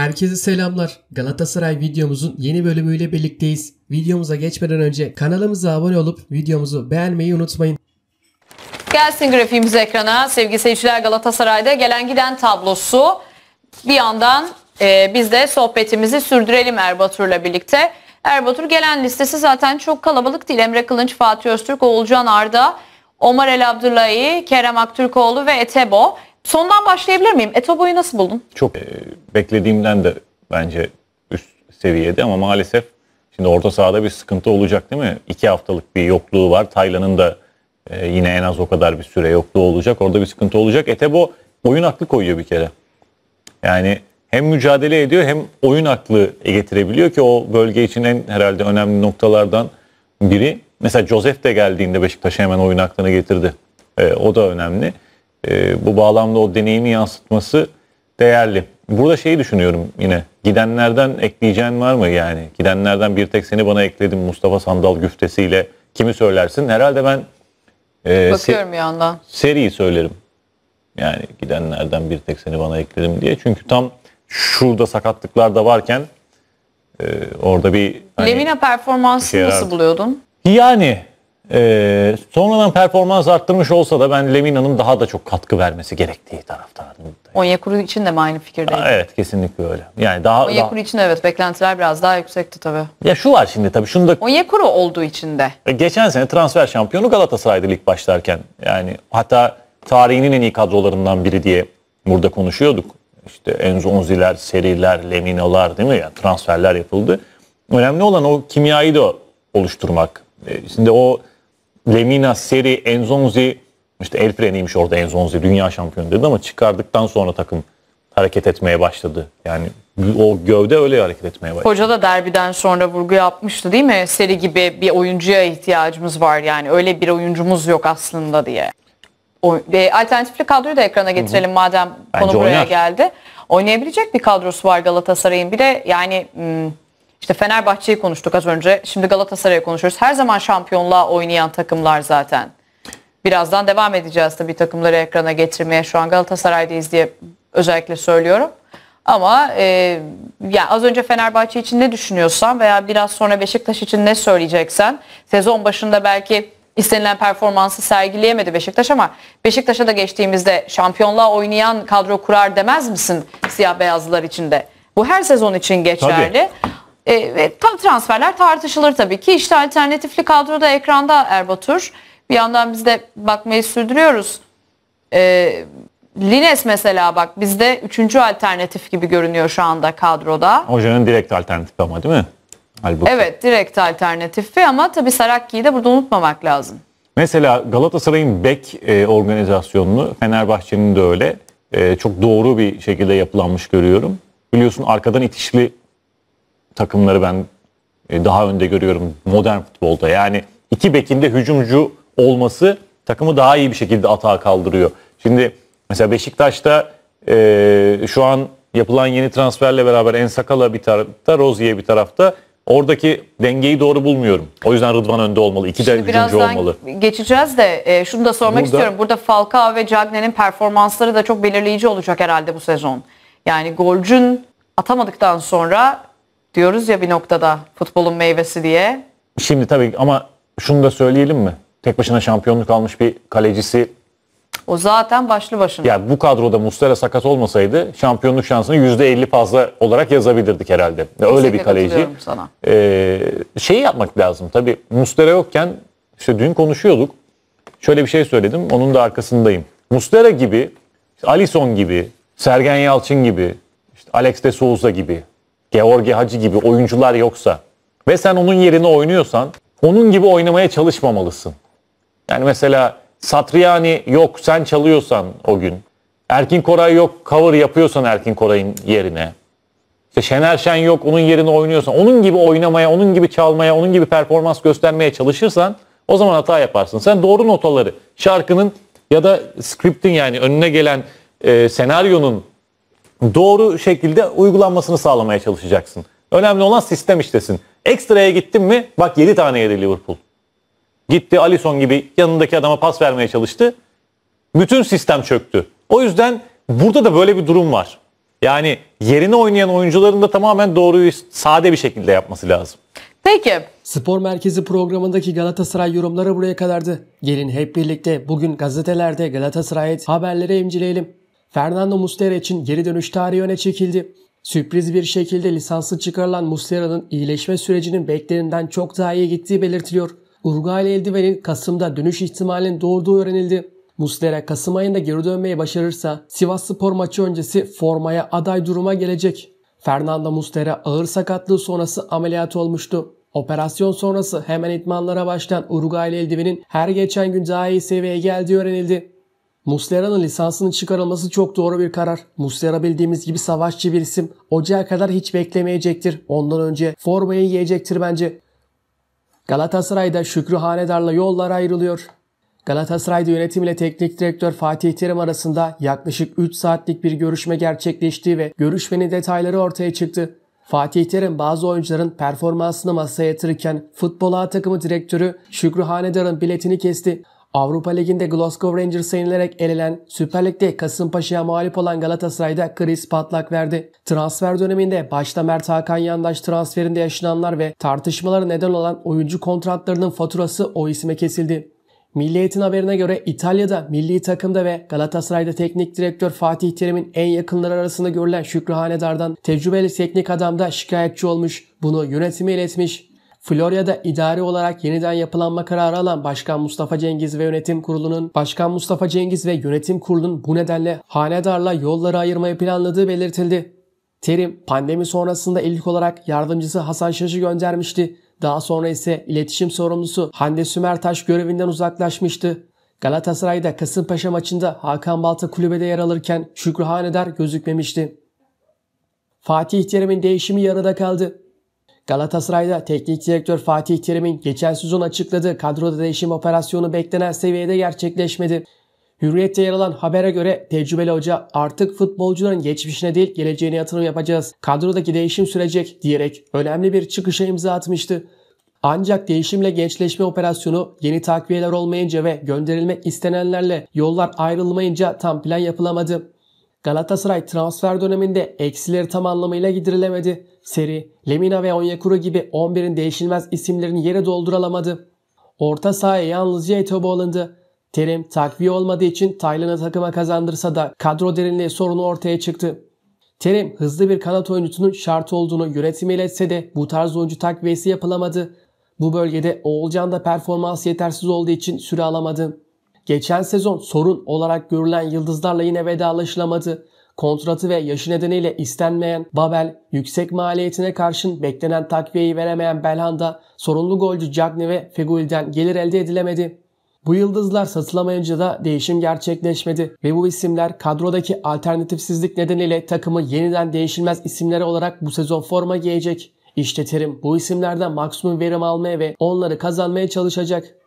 Herkese selamlar. Galatasaray videomuzun yeni bölümüyle birlikteyiz. Videomuza geçmeden önce kanalımıza abone olup videomuzu beğenmeyi unutmayın. Gelsin grafiğimiz ekrana. Sevgili seyirciler Galatasaray'da gelen giden tablosu. Bir yandan e, biz de sohbetimizi sürdürelim Erbatur'la birlikte. Erbatur gelen listesi zaten çok kalabalık değil. Emre Kılınç, Fatih Öztürk, Oğulcan Arda, Omar El Abdullahi, Kerem Aktürkoğlu ve Etebo. Sondan başlayabilir miyim? Etobo'yu nasıl buldun? Çok e, beklediğimden de bence üst seviyede ama maalesef şimdi orta sahada bir sıkıntı olacak değil mi? İki haftalık bir yokluğu var. Taylan'ın da e, yine en az o kadar bir süre yokluğu olacak. Orada bir sıkıntı olacak. Etebo oyun aklı koyuyor bir kere. Yani hem mücadele ediyor hem oyun aklı getirebiliyor ki o bölge için en herhalde önemli noktalardan biri. Mesela Joseph de geldiğinde Beşiktaş'a hemen oyun aklını getirdi. E, o da önemli e, bu bağlamda o deneyimi yansıtması değerli. Burada şeyi düşünüyorum yine. Gidenlerden ekleyeceğin var mı yani? Gidenlerden bir tek seni bana ekledim Mustafa Sandal güftesiyle. Kimi söylersin? Herhalde ben e, Bakıyorum se- yandan. Seriyi söylerim. Yani gidenlerden bir tek seni bana ekledim diye. Çünkü tam şurada sakatlıklar da varken e, orada bir... Hani, Lemina performansını şey nasıl buluyordun? Yani ee, sonradan performans arttırmış olsa da ben Lemina'nın daha da çok katkı vermesi gerektiği taraftarındayım. Onyekuru için de mi aynı fikirdeyim? Evet kesinlikle öyle. Yani daha, daha Onyekuru için evet beklentiler biraz daha yüksekti tabii. ya şu var şimdi tabii şunu da Onyekuru olduğu için de. E, geçen sene transfer şampiyonu Galatasaray'dı lig başlarken. Yani hatta tarihinin en iyi kadrolarından biri diye burada konuşuyorduk. İşte Enzonziler, Seriler, Leminalar değil mi? Yani transferler yapıldı. Önemli olan o kimyayı da oluşturmak. E, Şimdi o Lemina, Seri, Enzonzi işte el freniymiş orada Enzonzi dünya şampiyonu dedi ama çıkardıktan sonra takım hareket etmeye başladı. Yani o gövde öyle hareket etmeye başladı. Hoca da derbiden sonra vurgu yapmıştı değil mi? Seri gibi bir oyuncuya ihtiyacımız var yani öyle bir oyuncumuz yok aslında diye. O, e, alternatifli kadroyu da ekrana getirelim Hı-hı. madem Bence konu buraya oynar. geldi. Oynayabilecek bir kadrosu var Galatasaray'ın. Bir de yani hmm, işte Fenerbahçe'yi konuştuk az önce. Şimdi Galatasaray'ı konuşuyoruz. Her zaman şampiyonluğa oynayan takımlar zaten. Birazdan devam edeceğiz tabii takımları ekrana getirmeye. Şu an Galatasaray'dayız diye özellikle söylüyorum. Ama e, yani az önce Fenerbahçe için ne düşünüyorsan veya biraz sonra Beşiktaş için ne söyleyeceksen sezon başında belki istenilen performansı sergileyemedi Beşiktaş ama Beşiktaş'a da geçtiğimizde şampiyonluğa oynayan kadro kurar demez misin siyah beyazlılar içinde? Bu her sezon için geçerli. Tabii. E, ve tam transferler tartışılır tabii ki. İşte alternatifli kadroda ekranda Erbatur. Bir yandan biz de bakmayı sürdürüyoruz. E, Lines mesela bak bizde üçüncü alternatif gibi görünüyor şu anda kadroda. Hocanın direkt alternatifi ama değil mi? Halbuki. Evet direkt alternatifi ama tabii Sarakki'yi de burada unutmamak lazım. Mesela Galatasaray'ın bek e, organizasyonunu Fenerbahçe'nin de öyle e, çok doğru bir şekilde yapılanmış görüyorum. Biliyorsun arkadan itişli takımları ben e, daha önde görüyorum modern futbolda. Yani iki bekin hücumcu olması takımı daha iyi bir şekilde atağa kaldırıyor. Şimdi mesela Beşiktaş'ta e, şu an yapılan yeni transferle beraber Ensakala bir tarafta, Rozier bir tarafta Oradaki dengeyi doğru bulmuyorum. O yüzden Rıdvan önde olmalı. İki de hücumcu olmalı. Geçeceğiz de e, şunu da sormak Burada, istiyorum. Burada Falcao ve Cagne'nin performansları da çok belirleyici olacak herhalde bu sezon. Yani golcün atamadıktan sonra diyoruz ya bir noktada futbolun meyvesi diye. Şimdi tabii ama şunu da söyleyelim mi? Tek başına şampiyonluk almış bir kalecisi. O zaten başlı başına. Ya yani bu kadroda Mustera sakat olmasaydı şampiyonluk şansını %50 fazla olarak yazabilirdik herhalde. Kesinlikle Öyle bir kaleci. Sana. Ee, şey yapmak lazım tabii Mustera yokken işte dün konuşuyorduk. Şöyle bir şey söyledim. Onun da arkasındayım. Mustera gibi, Alison gibi, Sergen Yalçın gibi, işte Alex de Souza gibi George Hacı gibi oyuncular yoksa ve sen onun yerine oynuyorsan onun gibi oynamaya çalışmamalısın. Yani mesela Satriani yok sen çalıyorsan o gün. Erkin Koray yok cover yapıyorsan Erkin Koray'ın yerine. İşte Şener Şen yok onun yerine oynuyorsan. Onun gibi oynamaya, onun gibi çalmaya, onun gibi performans göstermeye çalışırsan o zaman hata yaparsın. Sen doğru notaları şarkının ya da scriptin yani önüne gelen e, senaryonun doğru şekilde uygulanmasını sağlamaya çalışacaksın. Önemli olan sistem iştesin. Ekstraya gittin mi bak 7 tane yedi Liverpool. Gitti Alisson gibi yanındaki adama pas vermeye çalıştı. Bütün sistem çöktü. O yüzden burada da böyle bir durum var. Yani yerine oynayan oyuncuların da tamamen doğruyu sade bir şekilde yapması lazım. Peki. Spor Merkezi programındaki Galatasaray yorumları buraya kadardı. Gelin hep birlikte bugün gazetelerde Galatasaray'a haberleri imcileyelim. Fernando Muslera için geri dönüş tarihi öne çekildi. Sürpriz bir şekilde lisanslı çıkarılan Muslera'nın iyileşme sürecinin bekleninden çok daha iyi gittiği belirtiliyor. Uruguaylı eldivenin Kasım'da dönüş ihtimalinin doğurduğu öğrenildi. Muslera Kasım ayında geri dönmeyi başarırsa Sivas Spor maçı öncesi formaya aday duruma gelecek. Fernando Muslera ağır sakatlığı sonrası ameliyat olmuştu. Operasyon sonrası hemen itmanlara başlayan Uruguaylı eldivenin her geçen gün daha iyi seviyeye geldiği öğrenildi. Muslera'nın lisansının çıkarılması çok doğru bir karar. Muslera bildiğimiz gibi savaşçı bir isim. Ocağa kadar hiç beklemeyecektir. Ondan önce formayı yiyecektir bence. Galatasaray'da Şükrü Hanedar'la yollar ayrılıyor. Galatasaray'da yönetim ile teknik direktör Fatih Terim arasında yaklaşık 3 saatlik bir görüşme gerçekleşti ve görüşmenin detayları ortaya çıktı. Fatih Terim bazı oyuncuların performansını masaya yatırırken futbol A takımı direktörü Şükrü Hanedar'ın biletini kesti. Avrupa Ligi'nde Glasgow Rangers'a yenilerek elenen Süper Lig'de Kasımpaşa'ya mağlup olan Galatasaray'da kriz patlak verdi. Transfer döneminde başta Mert Hakan Yandaş transferinde yaşananlar ve tartışmalara neden olan oyuncu kontratlarının faturası o isime kesildi. Milliyetin haberine göre İtalya'da milli takımda ve Galatasaray'da teknik direktör Fatih Terim'in en yakınları arasında görülen Şükrü Hanedar'dan tecrübeli teknik adam da şikayetçi olmuş. Bunu yönetime iletmiş. Florya'da idari olarak yeniden yapılanma kararı alan Başkan Mustafa Cengiz ve Yönetim Kurulu'nun Başkan Mustafa Cengiz ve Yönetim Kurulu'nun bu nedenle hanedarla yolları ayırmayı planladığı belirtildi. Terim pandemi sonrasında ilk olarak yardımcısı Hasan Şaş'ı göndermişti. Daha sonra ise iletişim sorumlusu Hande Sümertaş görevinden uzaklaşmıştı. Galatasaray'da Kasımpaşa maçında Hakan Balta kulübede yer alırken Şükrü Hanedar gözükmemişti. Fatih Terim'in değişimi yarıda kaldı. Galatasaray'da teknik direktör Fatih Terim'in geçen sezon açıkladığı kadroda değişim operasyonu beklenen seviyede gerçekleşmedi. Hürriyette yer alan habere göre tecrübeli hoca artık futbolcuların geçmişine değil geleceğine yatırım yapacağız. Kadrodaki değişim sürecek diyerek önemli bir çıkışa imza atmıştı. Ancak değişimle gençleşme operasyonu yeni takviyeler olmayınca ve gönderilmek istenenlerle yollar ayrılmayınca tam plan yapılamadı. Galatasaray transfer döneminde eksileri tam anlamıyla giderilemedi. Seri, Lemina ve Onyekuru gibi 11'in değişilmez isimlerini yere dolduralamadı. Orta sahaya yalnızca Etobo alındı. Terim takviye olmadığı için Taylan'ı takıma kazandırsa da kadro derinliği sorunu ortaya çıktı. Terim hızlı bir kanat oyuncusunun şart olduğunu yönetimiyle etse de bu tarz oyuncu takviyesi yapılamadı. Bu bölgede Oğulcan da performans yetersiz olduğu için süre alamadı. Geçen sezon sorun olarak görülen yıldızlarla yine vedalaşılamadı. Kontratı ve yaşı nedeniyle istenmeyen Babel, yüksek maliyetine karşın beklenen takviyeyi veremeyen Belhanda, sorunlu golcü Cagney ve Fegül'den gelir elde edilemedi. Bu yıldızlar satılamayınca da değişim gerçekleşmedi ve bu isimler kadrodaki alternatifsizlik nedeniyle takımı yeniden değişilmez isimlere olarak bu sezon forma giyecek. İşte terim bu isimlerden maksimum verim almaya ve onları kazanmaya çalışacak.